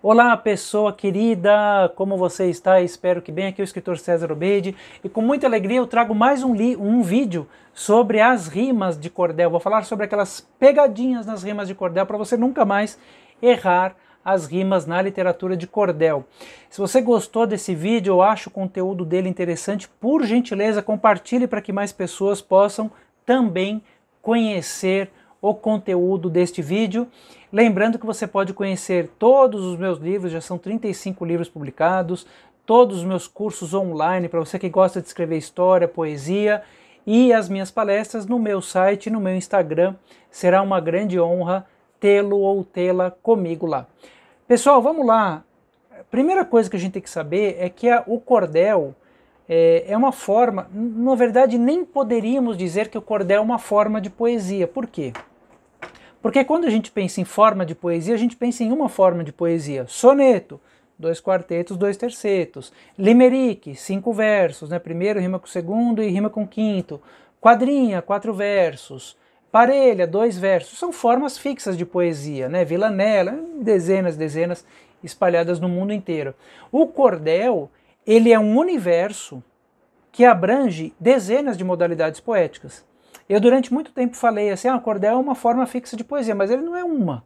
Olá, pessoa querida, como você está? Espero que bem. Aqui é o escritor César Obeide e com muita alegria eu trago mais um, um vídeo sobre as rimas de cordel. Vou falar sobre aquelas pegadinhas nas rimas de cordel para você nunca mais errar as rimas na literatura de cordel. Se você gostou desse vídeo ou acha o conteúdo dele interessante, por gentileza compartilhe para que mais pessoas possam também conhecer o o conteúdo deste vídeo. Lembrando que você pode conhecer todos os meus livros, já são 35 livros publicados, todos os meus cursos online para você que gosta de escrever história, poesia e as minhas palestras no meu site no meu Instagram. Será uma grande honra tê-lo ou tê-la comigo lá. Pessoal, vamos lá. A primeira coisa que a gente tem que saber é que a, o cordel é, é uma forma, na verdade, nem poderíamos dizer que o cordel é uma forma de poesia. Por quê? Porque quando a gente pensa em forma de poesia, a gente pensa em uma forma de poesia: soneto, dois quartetos, dois tercetos, limerick, cinco versos, né? primeiro rima com o segundo e rima com o quinto, quadrinha, quatro versos, parelha, dois versos. São formas fixas de poesia, né? Villanella, dezenas, dezenas espalhadas no mundo inteiro. O cordel, ele é um universo que abrange dezenas de modalidades poéticas. Eu durante muito tempo falei assim, ah, cordel é uma forma fixa de poesia, mas ele não é uma.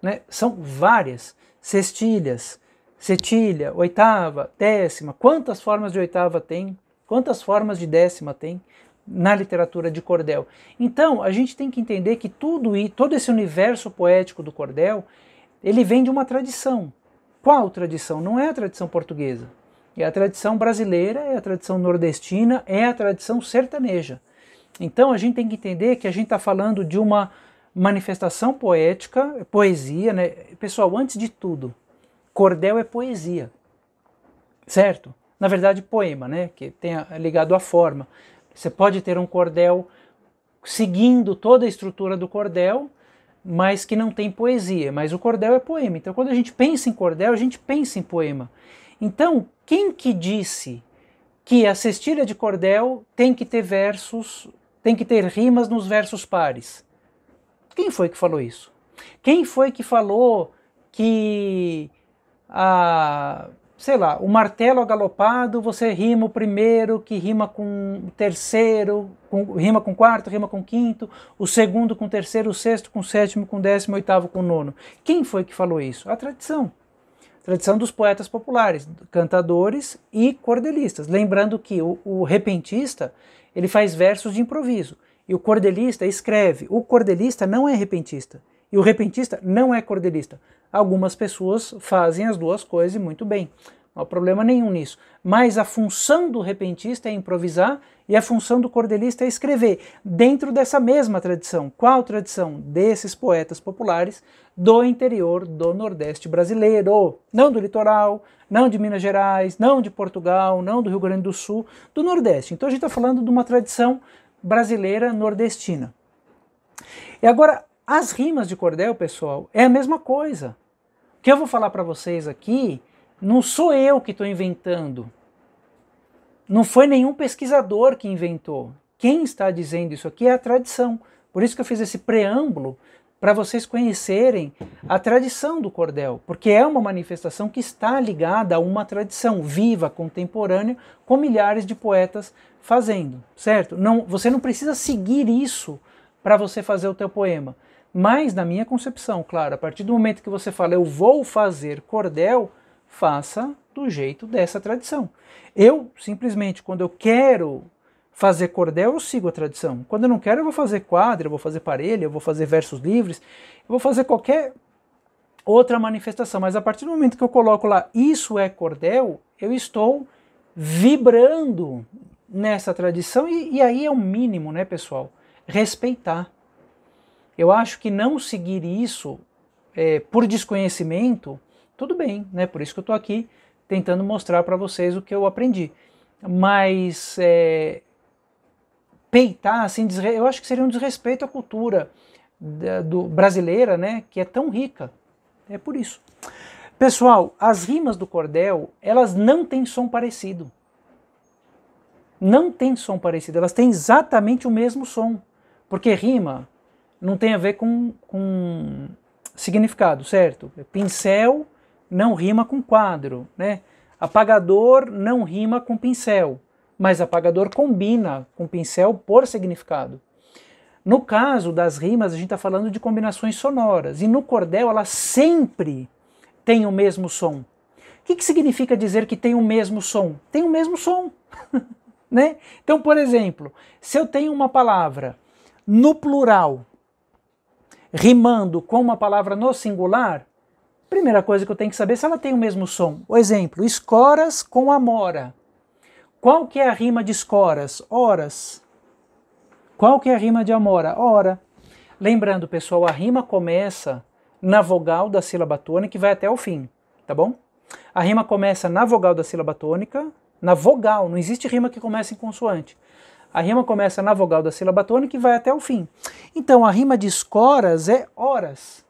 Né? São várias. Cestilhas, setilha, oitava, décima. Quantas formas de oitava tem? Quantas formas de décima tem na literatura de cordel? Então, a gente tem que entender que tudo e todo esse universo poético do cordel, ele vem de uma tradição. Qual tradição? Não é a tradição portuguesa. É a tradição brasileira, é a tradição nordestina, é a tradição sertaneja. Então a gente tem que entender que a gente está falando de uma manifestação poética, poesia, né? Pessoal, antes de tudo, cordel é poesia, certo? Na verdade, poema, né? Que tem é ligado à forma. Você pode ter um cordel seguindo toda a estrutura do cordel, mas que não tem poesia. Mas o cordel é poema. Então, quando a gente pensa em cordel, a gente pensa em poema. Então, quem que disse que a cestilha é de cordel tem que ter versos, tem que ter rimas nos versos pares. Quem foi que falou isso? Quem foi que falou que a sei lá, o martelo agalopado, você rima o primeiro, que rima com o terceiro, com, rima com o quarto, rima com o quinto, o segundo com o terceiro, o sexto com o sétimo, com o décimo, oitavo com o nono. Quem foi que falou isso? A tradição tradição dos poetas populares, cantadores e cordelistas. Lembrando que o, o repentista ele faz versos de improviso e o cordelista escreve. O cordelista não é repentista e o repentista não é cordelista. Algumas pessoas fazem as duas coisas e muito bem não há problema nenhum nisso. Mas a função do repentista é improvisar e a função do cordelista é escrever, dentro dessa mesma tradição. Qual tradição? Desses poetas populares do interior do Nordeste brasileiro. Não do litoral, não de Minas Gerais, não de Portugal, não do Rio Grande do Sul, do Nordeste. Então a gente está falando de uma tradição brasileira nordestina. E agora, as rimas de cordel, pessoal, é a mesma coisa. O que eu vou falar para vocês aqui não sou eu que estou inventando. Não foi nenhum pesquisador que inventou. Quem está dizendo isso aqui é a tradição. Por isso que eu fiz esse preâmbulo para vocês conhecerem a tradição do cordel, porque é uma manifestação que está ligada a uma tradição viva, contemporânea, com milhares de poetas fazendo, certo? Não, você não precisa seguir isso para você fazer o teu poema. Mas na minha concepção, claro, a partir do momento que você fala eu vou fazer cordel, faça do jeito dessa tradição. Eu, simplesmente, quando eu quero fazer cordel, eu sigo a tradição. Quando eu não quero, eu vou fazer quadro, eu vou fazer parelha, eu vou fazer versos livres, eu vou fazer qualquer outra manifestação. Mas a partir do momento que eu coloco lá, isso é cordel, eu estou vibrando nessa tradição e, e aí é o mínimo, né, pessoal? Respeitar. Eu acho que não seguir isso é, por desconhecimento tudo bem, né? Por isso que eu estou aqui tentando mostrar para vocês o que eu aprendi. Mas é, peitar, tá? assim, eu acho que seria um desrespeito à cultura da, do, brasileira, né? Que é tão rica. É por isso. Pessoal, as rimas do cordel, elas não têm som parecido. Não tem som parecido, elas têm exatamente o mesmo som. Porque rima não tem a ver com, com significado, certo? Pincel não rima com quadro, né? Apagador não rima com pincel, mas apagador combina com pincel por significado. No caso das rimas, a gente está falando de combinações sonoras, e no cordel ela sempre tem o mesmo som. O que, que significa dizer que tem o mesmo som? Tem o mesmo som. né? Então, por exemplo, se eu tenho uma palavra no plural rimando com uma palavra no singular, Primeira coisa que eu tenho que saber é se ela tem o mesmo som. O exemplo, escoras com amora. Qual que é a rima de escoras? Horas. Qual que é a rima de amora? Hora. Lembrando, pessoal, a rima começa na vogal da sílaba tônica e vai até o fim, tá bom? A rima começa na vogal da sílaba tônica, na vogal, não existe rima que comece em consoante. A rima começa na vogal da sílaba tônica e vai até o fim. Então, a rima de escoras é horas.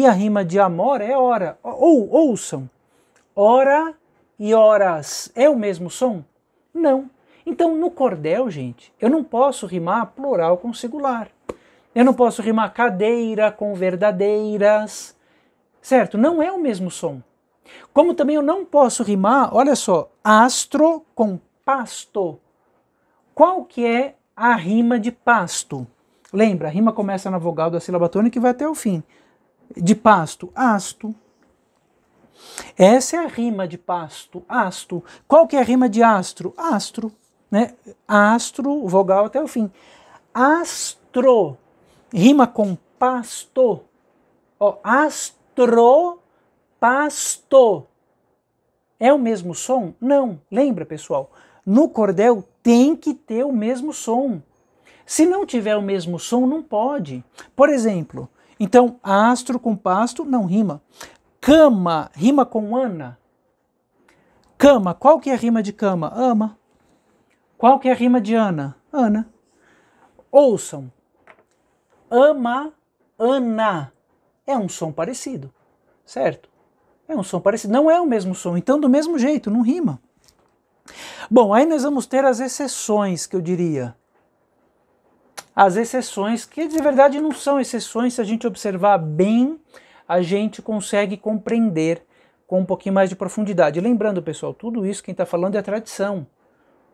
E a rima de amor é hora. Ou ouçam, hora e horas é o mesmo som? Não. Então, no cordel, gente, eu não posso rimar plural com singular. Eu não posso rimar cadeira com verdadeiras. Certo? Não é o mesmo som. Como também eu não posso rimar, olha só, astro com pasto. Qual que é a rima de pasto? Lembra, a rima começa na vogal da sílaba tônica e vai até o fim de pasto, asto. Essa é a rima de pasto, asto. Qual que é a rima de astro? Astro, né? Astro, vogal até o fim. Astro rima com pasto. Ó, astro, pasto. É o mesmo som? Não. Lembra, pessoal? No cordel tem que ter o mesmo som. Se não tiver o mesmo som, não pode. Por exemplo, então, astro com pasto não rima. Cama rima com Ana. Cama, qual que é a rima de cama? Ama. Qual que é a rima de Ana? Ana. Ouçam. Ama, Ana. É um som parecido, certo? É um som parecido. Não é o mesmo som, então do mesmo jeito, não rima. Bom, aí nós vamos ter as exceções, que eu diria as exceções, que de verdade não são exceções, se a gente observar bem, a gente consegue compreender com um pouquinho mais de profundidade. Lembrando, pessoal, tudo isso quem está falando é a tradição.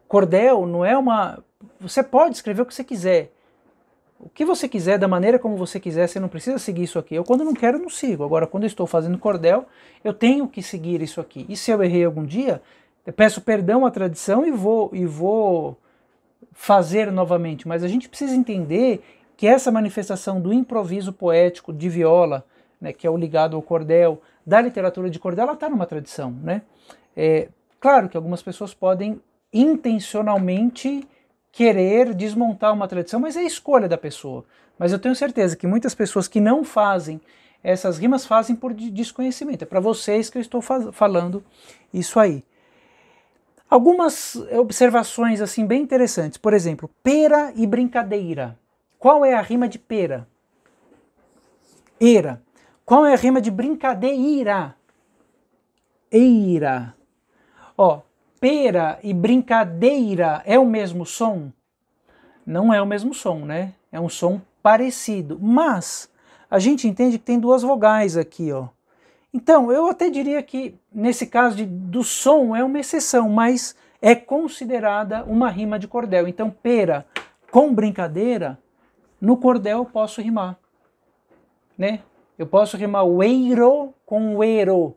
Cordel não é uma. Você pode escrever o que você quiser. O que você quiser, da maneira como você quiser, você não precisa seguir isso aqui. Eu, quando não quero, não sigo. Agora, quando eu estou fazendo cordel, eu tenho que seguir isso aqui. E se eu errei algum dia, eu peço perdão à tradição e vou, e vou fazer novamente, mas a gente precisa entender que essa manifestação do improviso poético de viola, né, que é o ligado ao cordel, da literatura de cordel, ela está numa tradição. Né? É, claro que algumas pessoas podem intencionalmente querer desmontar uma tradição, mas é a escolha da pessoa. Mas eu tenho certeza que muitas pessoas que não fazem essas rimas fazem por desconhecimento. É para vocês que eu estou falando isso aí. Algumas observações assim bem interessantes. Por exemplo, pera e brincadeira. Qual é a rima de pera? Era. Qual é a rima de brincadeira? Eira. Ó, pera e brincadeira é o mesmo som? Não é o mesmo som, né? É um som parecido, mas a gente entende que tem duas vogais aqui, ó. Então, eu até diria que nesse caso de, do som é uma exceção, mas é considerada uma rima de cordel. Então, pera com brincadeira, no cordel eu posso rimar, né? Eu posso rimar o eiro com o eiro,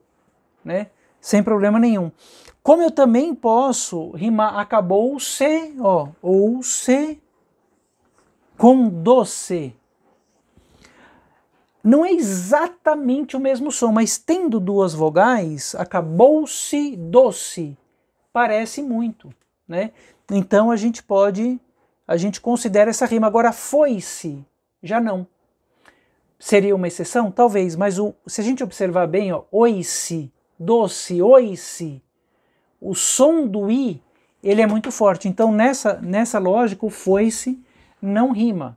né? Sem problema nenhum. Como eu também posso rimar acabou-se, ó, ou se com doce, não é exatamente o mesmo som, mas tendo duas vogais, acabou-se doce, parece muito, né? Então a gente pode, a gente considera essa rima. Agora foi-se, já não. Seria uma exceção? Talvez, mas o, se a gente observar bem, oi-se, doce, oi-se, o som do i, ele é muito forte. Então nessa, nessa lógica, o foi-se não rima,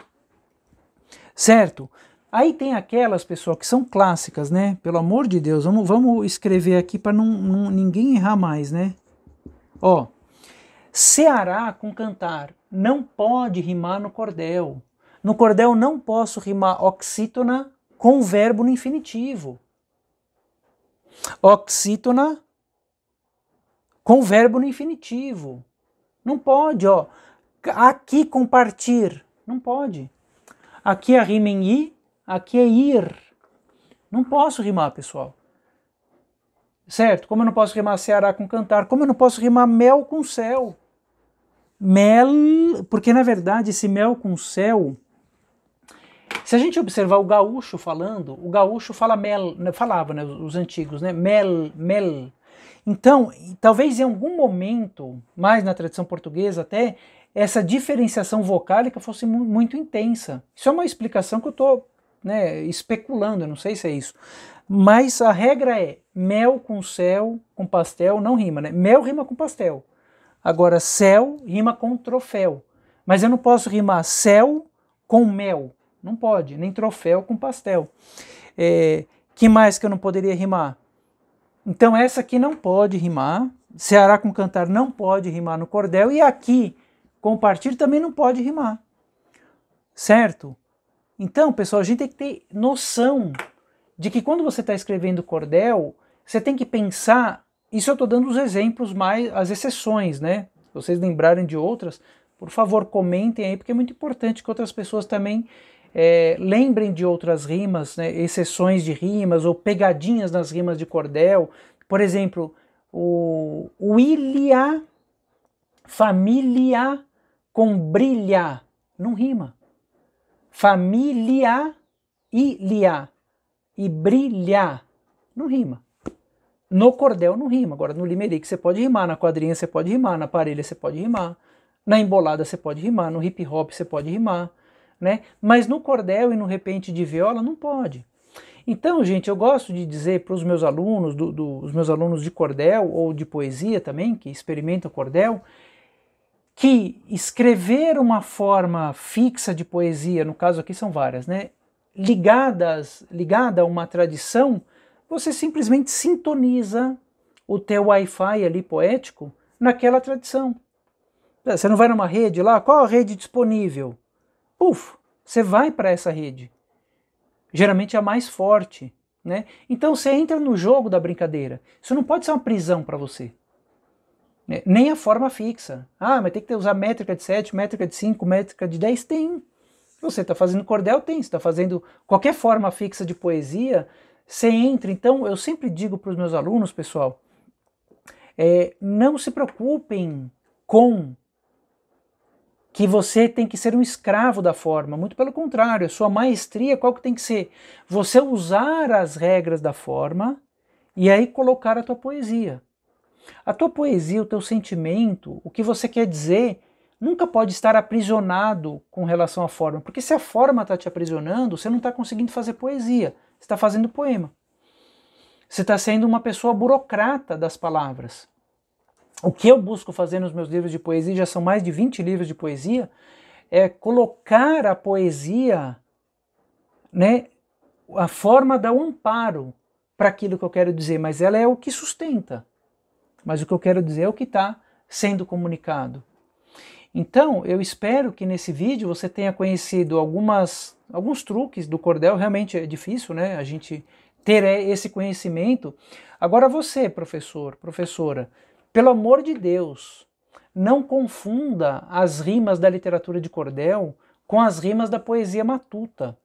certo? Aí tem aquelas, pessoas que são clássicas, né? Pelo amor de Deus, vamos, vamos escrever aqui para não, não, ninguém errar mais, né? Ó, Ceará com cantar não pode rimar no cordel. No cordel não posso rimar oxítona com verbo no infinitivo. Oxítona com verbo no infinitivo. Não pode, ó. Aqui compartir. Não pode. Aqui a rima em i, Aqui é ir. Não posso rimar, pessoal. Certo? Como eu não posso rimar Ceará com cantar? Como eu não posso rimar mel com céu? Mel, porque na verdade esse mel com céu, se a gente observar o gaúcho falando, o gaúcho fala mel, né, falava, né, os antigos, né? Mel, mel. Então, talvez em algum momento, mais na tradição portuguesa até, essa diferenciação vocálica fosse muito intensa. Isso é uma explicação que eu estou né, especulando, eu não sei se é isso. Mas a regra é mel com céu, com pastel, não rima, né? Mel rima com pastel. Agora, céu rima com troféu. Mas eu não posso rimar céu com mel. Não pode, nem troféu com pastel. É, que mais que eu não poderia rimar? Então, essa aqui não pode rimar. Ceará com cantar não pode rimar no cordel. E aqui, compartilhar também não pode rimar. Certo? Então, pessoal, a gente tem que ter noção de que quando você está escrevendo cordel, você tem que pensar. Isso eu estou dando os exemplos mais, as exceções, né? Se vocês lembrarem de outras, por favor, comentem aí, porque é muito importante que outras pessoas também é, lembrem de outras rimas, né? exceções de rimas ou pegadinhas nas rimas de cordel. Por exemplo, o Willia, família com brilha, não rima. Família e liar. E brilhar. Não rima. No cordel não rima. Agora, no limerick você pode rimar, na quadrinha você pode rimar, na parelha você pode rimar, na embolada você pode rimar, no hip hop você pode rimar, né? Mas no cordel e no repente de viola não pode. Então, gente, eu gosto de dizer para os meus alunos, do, do, os meus alunos de cordel ou de poesia também, que experimentam cordel, que escrever uma forma fixa de poesia, no caso aqui são várias, né, ligadas, ligada a uma tradição, você simplesmente sintoniza o teu Wi-Fi ali poético naquela tradição. Você não vai numa rede lá, qual a rede disponível? Puf, você vai para essa rede. Geralmente é a mais forte, né? Então você entra no jogo da brincadeira. Isso não pode ser uma prisão para você. É, nem a forma fixa. Ah, mas tem que usar métrica de 7, métrica de 5, métrica de 10. Tem. Você está fazendo cordel, tem. Você está fazendo qualquer forma fixa de poesia, você entra. Então, eu sempre digo para os meus alunos, pessoal, é, não se preocupem com que você tem que ser um escravo da forma. Muito pelo contrário, a sua maestria qual que tem que ser? Você usar as regras da forma e aí colocar a tua poesia. A tua poesia, o teu sentimento, o que você quer dizer, nunca pode estar aprisionado com relação à forma, porque se a forma está te aprisionando, você não está conseguindo fazer poesia, você está fazendo poema. Você está sendo uma pessoa burocrata das palavras. O que eu busco fazer nos meus livros de poesia, já são mais de 20 livros de poesia, é colocar a poesia, né, a forma da um amparo para aquilo que eu quero dizer, mas ela é o que sustenta mas o que eu quero dizer é o que está sendo comunicado. Então, eu espero que nesse vídeo você tenha conhecido algumas, alguns truques do cordel. Realmente é difícil, né? A gente ter é, esse conhecimento. Agora, você, professor, professora, pelo amor de Deus, não confunda as rimas da literatura de cordel com as rimas da poesia matuta.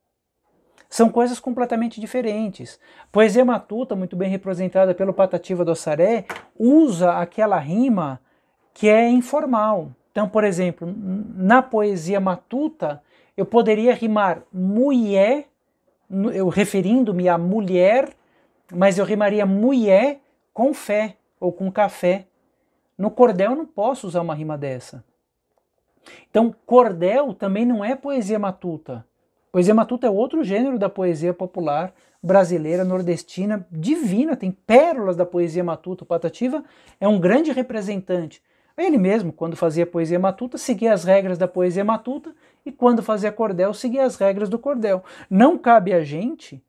São coisas completamente diferentes. Poesia matuta, muito bem representada pelo Patativa do saré, usa aquela rima que é informal. Então, por exemplo, na poesia matuta, eu poderia rimar mulher, eu referindo-me à mulher, mas eu rimaria mulher com fé ou com café. No cordel eu não posso usar uma rima dessa. Então, cordel também não é poesia matuta. Poesia matuta é outro gênero da poesia popular brasileira, nordestina, divina, tem pérolas da poesia matuta. O Patativa é um grande representante. Ele mesmo, quando fazia poesia matuta, seguia as regras da poesia matuta e quando fazia cordel, seguia as regras do cordel. Não cabe a gente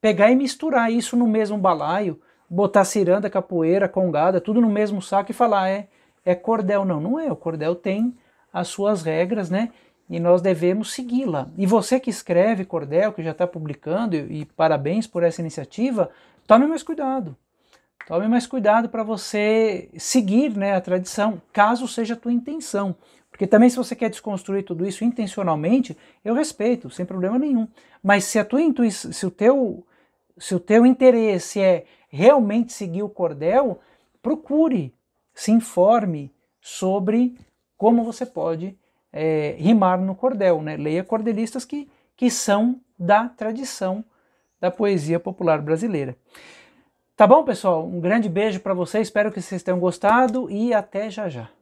pegar e misturar isso no mesmo balaio, botar ciranda, capoeira, congada, tudo no mesmo saco e falar é, é cordel. Não, não é. O cordel tem as suas regras, né? e nós devemos segui-la. E você que escreve cordel, que já está publicando, e, e parabéns por essa iniciativa, tome mais cuidado. Tome mais cuidado para você seguir né, a tradição, caso seja a tua intenção. Porque também se você quer desconstruir tudo isso intencionalmente, eu respeito, sem problema nenhum. Mas se a tua intuição, se o teu se o teu interesse é realmente seguir o cordel, procure, se informe sobre como você pode é, rimar no cordel. Né? Leia cordelistas que, que são da tradição da poesia popular brasileira. Tá bom, pessoal? Um grande beijo para vocês, espero que vocês tenham gostado e até já já.